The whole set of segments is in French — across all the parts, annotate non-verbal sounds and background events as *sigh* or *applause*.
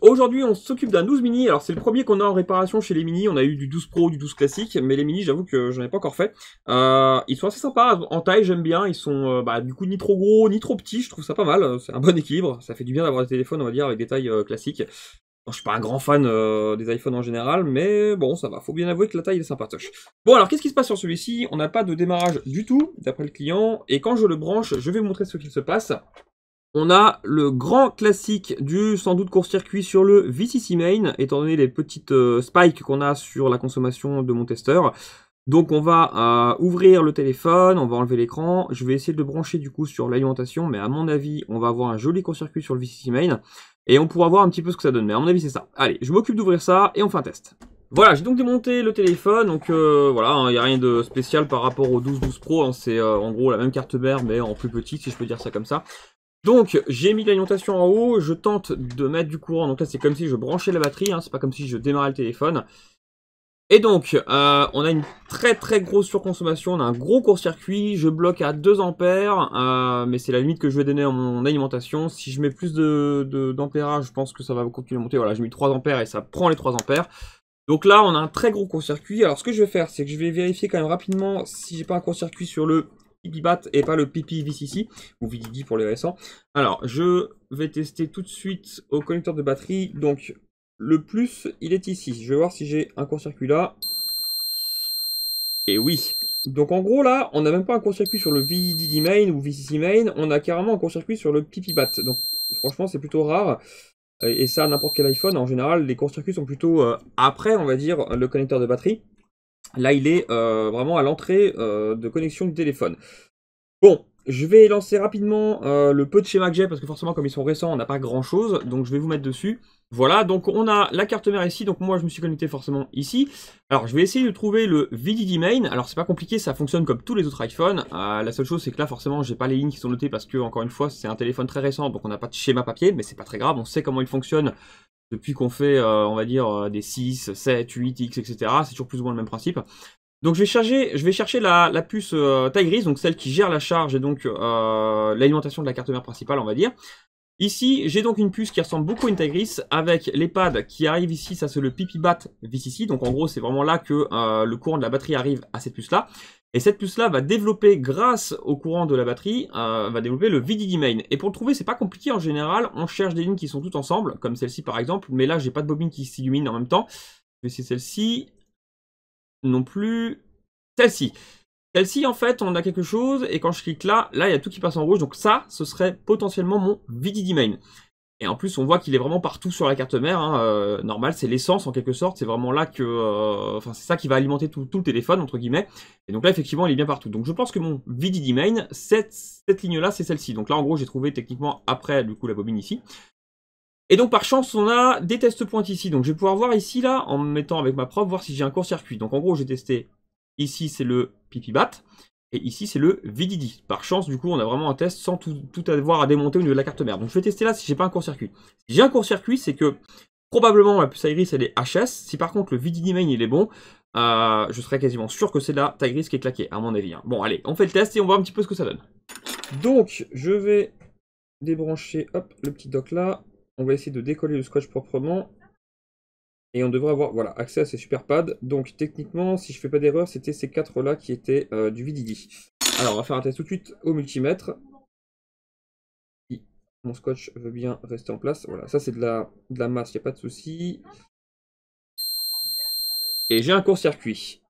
aujourd'hui on s'occupe d'un 12 mini, alors c'est le premier qu'on a en réparation chez les mini, on a eu du 12 pro, du 12 classique, mais les mini j'avoue que j'en ai pas encore fait, euh, ils sont assez sympas, en taille j'aime bien, ils sont euh, bah, du coup ni trop gros ni trop petits, je trouve ça pas mal, c'est un bon équilibre, ça fait du bien d'avoir des téléphones on va dire avec des tailles euh, classiques, je suis pas un grand fan des iPhones en général, mais bon, ça va. Faut bien avouer que la taille est sympatoche. Bon, alors, qu'est-ce qui se passe sur celui-ci On n'a pas de démarrage du tout, d'après le client. Et quand je le branche, je vais vous montrer ce qu'il se passe. On a le grand classique du sans doute court-circuit sur le VCC main, étant donné les petites euh, spikes qu'on a sur la consommation de mon testeur. Donc on va euh, ouvrir le téléphone, on va enlever l'écran, je vais essayer de brancher du coup sur l'alimentation, mais à mon avis on va avoir un joli court-circuit sur le VCC main, et on pourra voir un petit peu ce que ça donne, mais à mon avis c'est ça. Allez, je m'occupe d'ouvrir ça, et on fait un test. Voilà, j'ai donc démonté le téléphone, donc euh, voilà, il hein, n'y a rien de spécial par rapport au 12-12 Pro, hein. c'est en gros la même carte mère mais en plus petite si je peux dire ça comme ça. Donc j'ai mis l'alimentation en haut, je tente de mettre du courant, donc là c'est comme si je branchais la batterie, hein. c'est pas comme si je démarrais le téléphone. Et donc, euh, on a une très très grosse surconsommation, on a un gros court-circuit, je bloque à 2 ampères, euh, mais c'est la limite que je vais donner à mon alimentation. Si je mets plus d'ampérage, de, je pense que ça va continuer à monter. Voilà, j'ai mis 3 ampères et ça prend les 3 ampères. Donc là, on a un très gros court-circuit. Alors ce que je vais faire, c'est que je vais vérifier quand même rapidement si j'ai pas un court-circuit sur le bat et pas le pipi VCC ou VDD pour les récents. Alors, je vais tester tout de suite au connecteur de batterie. Donc, le plus, il est ici. Je vais voir si j'ai un court-circuit là. Et oui. Donc, en gros, là, on n'a même pas un court-circuit sur le VDD main ou VCC main. On a carrément un court-circuit sur le pipi bat. Donc, franchement, c'est plutôt rare. Et ça, n'importe quel iPhone, en général, les courts-circuits sont plutôt euh, après, on va dire, le connecteur de batterie. Là, il est euh, vraiment à l'entrée euh, de connexion du téléphone. Bon, je vais lancer rapidement euh, le peu de schémas que j'ai, parce que forcément, comme ils sont récents, on n'a pas grand-chose. Donc, je vais vous mettre dessus. Voilà, donc on a la carte mère ici. Donc, moi, je me suis connecté forcément ici. Alors, je vais essayer de trouver le VDD main. Alors, c'est pas compliqué, ça fonctionne comme tous les autres iPhones. la seule chose, c'est que là, forcément, j'ai pas les lignes qui sont notées, parce que, encore une fois, c'est un téléphone très récent, donc on n'a pas de schéma papier, mais c'est pas très grave. On sait comment il fonctionne depuis qu'on fait, euh, on va dire, euh, des 6, 7, 8, X, etc. C'est toujours plus ou moins le même principe. Donc je vais, charger, je vais chercher la, puce euh, Tigris, donc celle qui gère la charge et donc l'alimentation de la carte mère principale, on va dire. Ici, j'ai donc une puce qui ressemble beaucoup à une taille avec les pads qui arrivent ici, ça c'est le pipi bat VCC, donc en gros c'est vraiment là que le courant de la batterie arrive à cette puce-là. Et cette puce-là va développer, grâce au courant de la batterie, euh, va développer le VDD main. Et pour le trouver, c'est pas compliqué en général. On cherche des lignes qui sont toutes ensemble, comme celle-ci par exemple. Mais là, j'ai pas de bobine qui s'illumine en même temps. Mais vais celle-ci. Non plus. Celle-ci. Celle-ci, en fait, on a quelque chose. Et quand je clique là, là, il y a tout qui passe en rouge. Donc ça, ce serait potentiellement mon VDD main. Et en plus, on voit qu'il est vraiment partout sur la carte mère. Hein, euh, normal, c'est l'essence en quelque sorte. C'est vraiment là que, euh, enfin, c'est ça qui va alimenter tout, le téléphone entre guillemets. Et donc là, effectivement, il est bien partout. Donc je pense que mon VDD main, cette, ligne-là, c'est celle-ci. Donc là, en gros, j'ai trouvé techniquement après du coup la bobine ici. Et donc par chance, on a des tests points ici. Donc je vais pouvoir voir ici là, en me mettant avec ma propre voir si j'ai un court-circuit. Donc en gros, j'ai testé ici, c'est le pipi bat. Et ici, c'est le VDD. Par chance, du coup, on a vraiment un test sans tout, avoir à démonter au niveau de la carte mère. Donc, je vais tester là si j'ai pas un court-circuit. Si j'ai un court-circuit, c'est que probablement la puce Iris, elle est HS. Si par contre, le VDD main, il est bon, euh, je serais quasiment sûr que c'est la Tigris qui est claquée, à mon avis. Hein. Bon, allez, on fait le test et on voit un petit peu ce que ça donne. Donc, je vais débrancher le petit dock là. On va essayer de décoller le scotch proprement. Et on devrait avoir voilà, accès à ces super pads. Donc techniquement, si je fais pas d'erreur, c'était ces quatre là qui étaient euh, du VDD. Alors on va faire un test tout de suite au multimètre. Si mon scotch veut bien rester en place. Voilà, ça c'est de la, de la masse, il n'y a pas de souci. Et j'ai un court-circuit.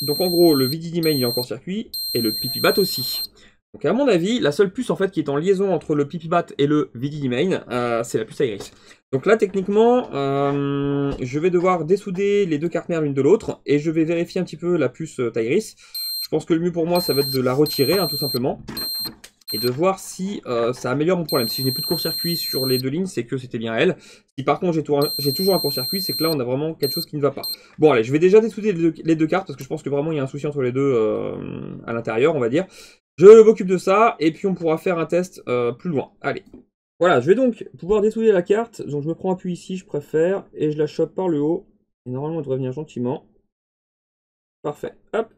Donc en gros, le VDD main est en court-circuit et le pipi bat aussi. Donc à mon avis, la seule puce en fait qui est en liaison entre le Pipibat et le Vidi euh, c'est la puce Iris. Donc là techniquement, euh, je vais devoir dessouder les deux cartes mères l'une de l'autre et je vais vérifier un petit peu la puce euh, Tyris. Je pense que le mieux pour moi ça va être de la retirer hein, tout simplement et de voir si euh, ça améliore mon problème. Si je n'ai plus de court-circuit sur les deux lignes, c'est que c'était bien elle. Si par contre j'ai toujours un court-circuit, c'est que là on a vraiment quelque chose qui ne va pas. Bon allez, je vais déjà dessouder les deux, cartes parce que je pense que vraiment il y a un souci entre les deux à l'intérieur, on va dire. Je m'occupe de ça, et puis on pourra faire un test euh, plus loin. Allez. Voilà, je vais donc pouvoir détouiller la carte. Donc je me prends appui ici, je préfère, et je la chope par le haut. Et normalement, elle devrait venir gentiment. Parfait. Hop.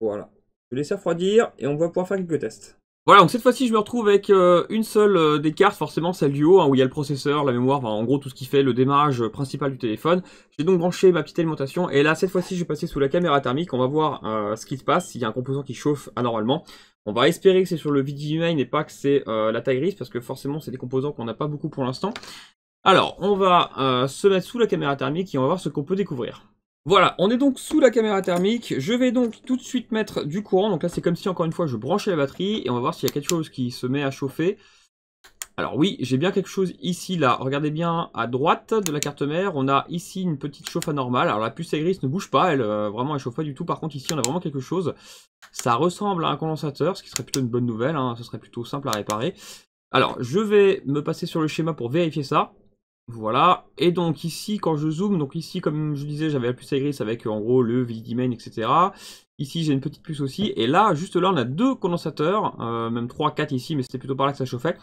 Voilà. Je laisse refroidir, et on va pouvoir faire quelques tests. Voilà, donc cette fois-ci, je me retrouve avec euh, une seule euh, des cartes, forcément celle du haut, hein, où il y a le processeur, la mémoire, en gros tout ce qui fait le démarrage euh, principal du téléphone. J'ai donc branché ma petite alimentation, et là, cette fois-ci, je vais passer sous la caméra thermique, on va voir ce qui se passe, s'il y a un composant qui chauffe anormalement. On va espérer que c'est sur le vide main et pas que c'est la taille grise, parce que forcément, c'est des composants qu'on n'a pas beaucoup pour l'instant. Alors, on va se mettre sous la caméra thermique et on va voir ce qu'on peut découvrir. Voilà, on est donc sous la caméra thermique. Je vais donc tout de suite mettre du courant. Donc là, c'est comme si, encore une fois, je branchais la batterie. Et on va voir s'il y a quelque chose qui se met à chauffer. Alors oui, j'ai bien quelque chose ici, là. Regardez bien à droite de la carte mère. On a ici une petite chauffe anormale. Alors la puce grise ne bouge pas. Elle, euh, vraiment, elle chauffe pas du tout. Par contre, ici, on a vraiment quelque chose. Ça ressemble à un condensateur, ce qui serait plutôt une bonne nouvelle. Hein. Ce serait plutôt simple à réparer. Alors, je vais me passer sur le schéma pour vérifier ça. Voilà, et donc ici, quand je zoome, donc ici, comme je disais, j'avais la puce gris avec en gros le Vidimain, etc. Ici, j'ai une petite puce aussi, et là, juste là, on a deux condensateurs, euh, même 3, 4 ici, mais c'était plutôt par là que ça chauffait.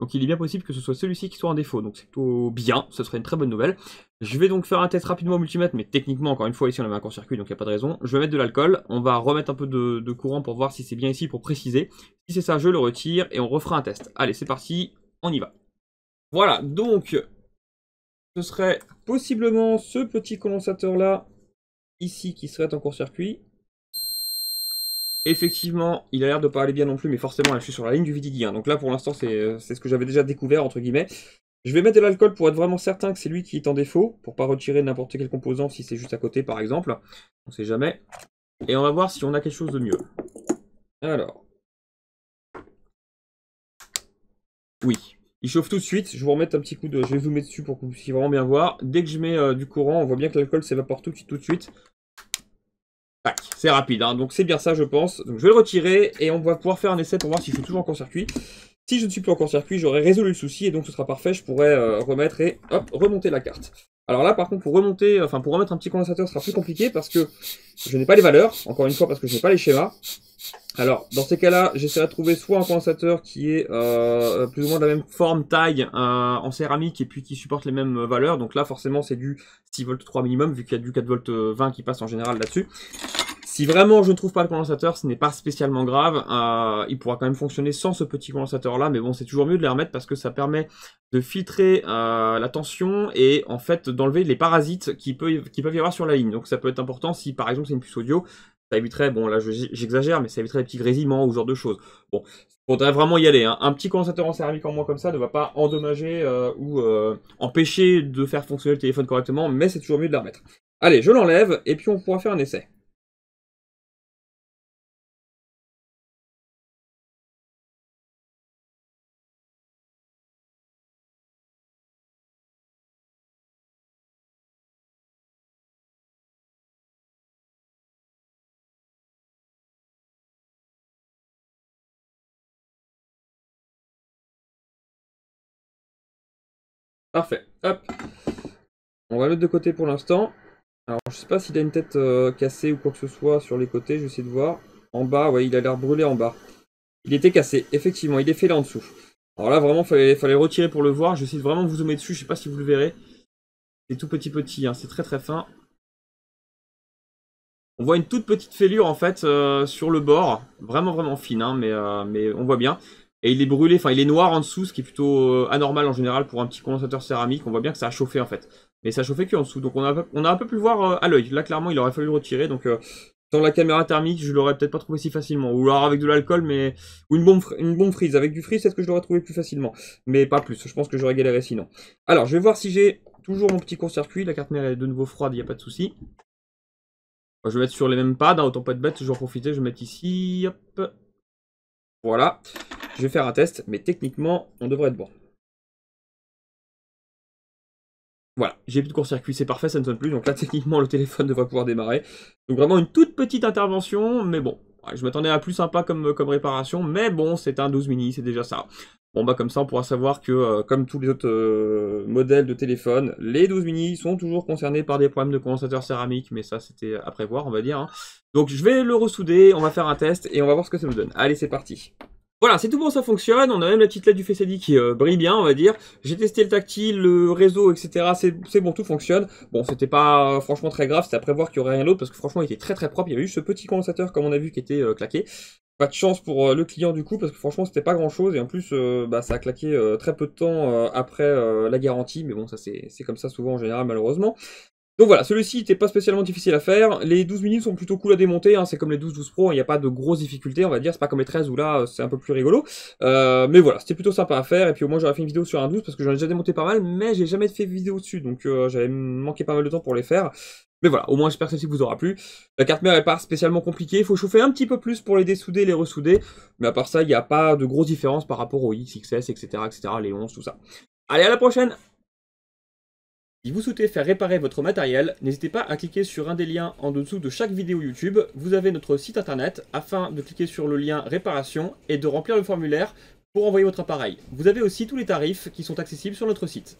Donc il est bien possible que ce soit celui-ci qui soit en défaut, donc c'est plutôt bien, ce serait une très bonne nouvelle. Je vais donc faire un test rapidement au multimètre, mais techniquement, encore une fois, ici on avait un court-circuit, donc il n'y a pas de raison. Je vais mettre de l'alcool, on va remettre un peu de, de courant pour voir si c'est bien ici, pour préciser. Si c'est ça, je le retire, et on refera un test. Allez, c'est parti, on y va. Voilà, donc ce serait possiblement ce petit condensateur là, ici, qui serait en court-circuit. Effectivement, il a l'air de pas aller bien non plus, mais forcément, là, je suis sur la ligne du Vidigui. Donc là, pour l'instant, euh, c'est ce que j'avais déjà découvert, entre guillemets. Je vais mettre de l'alcool pour être vraiment certain que c'est lui qui est en défaut, pour pas retirer n'importe quel composant si c'est juste à côté, par exemple. On sait jamais. Et on va voir si on a quelque chose de mieux. Alors. Oui, il chauffe tout de suite. Je vous remettre un petit coup de. Je vais zoomer dessus pour que vous puissiez vraiment bien voir. Dès que je mets euh, du courant, on voit bien que l'alcool s'évapore tout, de suite. Tac, c'est rapide. Hein. Donc c'est bien ça, je pense. Donc je vais le retirer et on va pouvoir faire un essai pour voir si je suis toujours en circuit Si je ne suis plus en circuit j'aurais résolu le souci et donc ce sera parfait. Je pourrais euh, remettre et remonter la carte. Alors là, par contre, pour remonter, enfin pour remettre un petit condensateur, ce sera plus compliqué parce que je n'ai pas les valeurs, encore une fois parce que je n'ai pas les schémas. Alors, dans ces cas-là, j'essaierai de trouver soit un condensateur qui est euh, plus ou moins de la même forme, taille, euh, en céramique, et puis qui supporte les mêmes valeurs. Donc là, forcément, c'est du 6 v 3 minimum, vu qu'il y a du 4 v 20 qui passe en général là-dessus. Si vraiment je ne trouve pas le condensateur, ce n'est pas spécialement grave. Euh, il pourra quand même fonctionner sans ce petit condensateur là, mais bon, c'est toujours mieux de les remettre parce que ça permet de filtrer euh, la tension et en fait d'enlever les parasites qui, peuvent y avoir sur la ligne. Donc ça peut être important si par exemple c'est une puce audio, ça éviterait, bon là j'exagère, mais ça éviterait des petits grésillements ou ce genre de choses. Bon, il faudrait vraiment y aller. Hein. Un petit condensateur en céramique en moins comme ça ne va pas endommager euh, ou empêcher de faire fonctionner le téléphone correctement, mais c'est toujours mieux de la remettre. Allez, je l'enlève et puis on pourra faire un essai. Parfait. Hop. On va mettre de côté pour l'instant. Alors, je sais pas s'il a une tête euh, cassée ou quoi que ce soit sur les côtés. Je vais essayer de voir. En bas, ouais, il a l'air brûlé en bas. Il était cassé. Effectivement, il est fait là en dessous. Alors là, vraiment, fallait, fallait retirer pour le voir. Je vais essayer de vraiment vous zoomer dessus. Je sais pas si vous le verrez. C'est tout petit petit. Hein, c'est très très fin. On voit une toute petite fêlure en fait euh, sur le bord, vraiment vraiment fine, hein, mais, euh, mais on voit bien et il est brûlé, enfin il est noir en dessous, ce qui est plutôt euh, anormal en général pour un petit condensateur céramique. On voit bien que ça a chauffé en fait. Mais ça a chauffé en dessous, donc on a, on a un peu pu le voir euh, à l'œil. Là clairement il aurait fallu le retirer, donc euh, dans la caméra thermique je l'aurais peut-être pas trouvé si facilement. Ou alors avec de l'alcool, mais ou une bombe, une bombe freeze. Avec du freeze, c'est ce que je l'aurais trouvé plus facilement. Mais pas plus, je pense que j'aurais galéré sinon. Alors je vais voir si j'ai toujours mon petit court-circuit. La carte mère est de nouveau froide, il n'y a pas de souci. Je vais mettre sur les mêmes pads, hein, autant pas de bête, je vais en profiter, je vais mettre ici, hop. Voilà. Je vais faire un test, mais techniquement, on devrait être bon. Voilà, j'ai plus de court-circuit, c'est parfait, ça ne sonne plus. Donc là, *laughs* techniquement, le téléphone devrait pouvoir démarrer. Donc vraiment une toute petite intervention, mais bon. Je m'attendais à plus sympa comme, euh, comme réparation, mais bon, c'est un 12 mini, c'est déjà ça. Bon bah comme ça on pourra savoir que euh, comme tous les autres euh, modèles de téléphone, les 12 mini sont toujours concernés par des problèmes de condensateur céramique, mais ça c'était à prévoir on va dire. Hein. Donc je vais le ressouder, on va faire un test et on va voir ce que ça nous donne. Allez c'est parti voilà, c'est tout bon, ça fonctionne. On a même la petite LED du Face qui euh, brille bien, on va dire. J'ai testé le tactile, le réseau, etc. C'est bon, tout fonctionne. Bon, c'était pas euh, franchement très grave, c'était à prévoir qu'il y aurait rien d'autre parce que franchement, il était très très propre. Il y avait juste ce petit condensateur, comme on a vu, qui était euh, claqué. Pas de chance pour le client du coup parce que franchement c'était pas grand chose et en plus bah, ça a claqué très peu de temps après la garantie mais bon ça c'est comme ça souvent en général malheureusement. Donc voilà, celui-ci n'était pas spécialement difficile à faire. Les 12 minutes sont plutôt cool à démonter, hein. c'est comme les 12-12 Pro, hein. il n'y a pas de grosses difficultés, on va dire, c'est pas comme les 13 où là euh, c'est un peu plus rigolo. Euh, mais voilà, c'était plutôt sympa à faire, et puis au moins j'aurais fait une vidéo sur un 12 parce que j'en ai déjà démonté pas mal, mais j'ai jamais fait vidéo dessus, donc euh, j'avais manqué pas mal de temps pour les faire. Mais voilà, au moins j'espère que celle-ci vous aura plu. La carte mère n'est pas spécialement compliquée, il faut chauffer un petit peu plus pour les dessouder, les ressouder. Mais à part ça, il n'y a pas de grosses différences par rapport au XXS, etc., etc., les 11, tout ça. Allez, à la prochaine si vous souhaitez faire réparer votre matériel, n'hésitez pas à cliquer sur un des liens en dessous de chaque vidéo YouTube. Vous avez notre site internet afin de cliquer sur le lien réparation et de remplir le formulaire pour envoyer votre appareil. Vous avez aussi tous les tarifs qui sont accessibles sur notre site.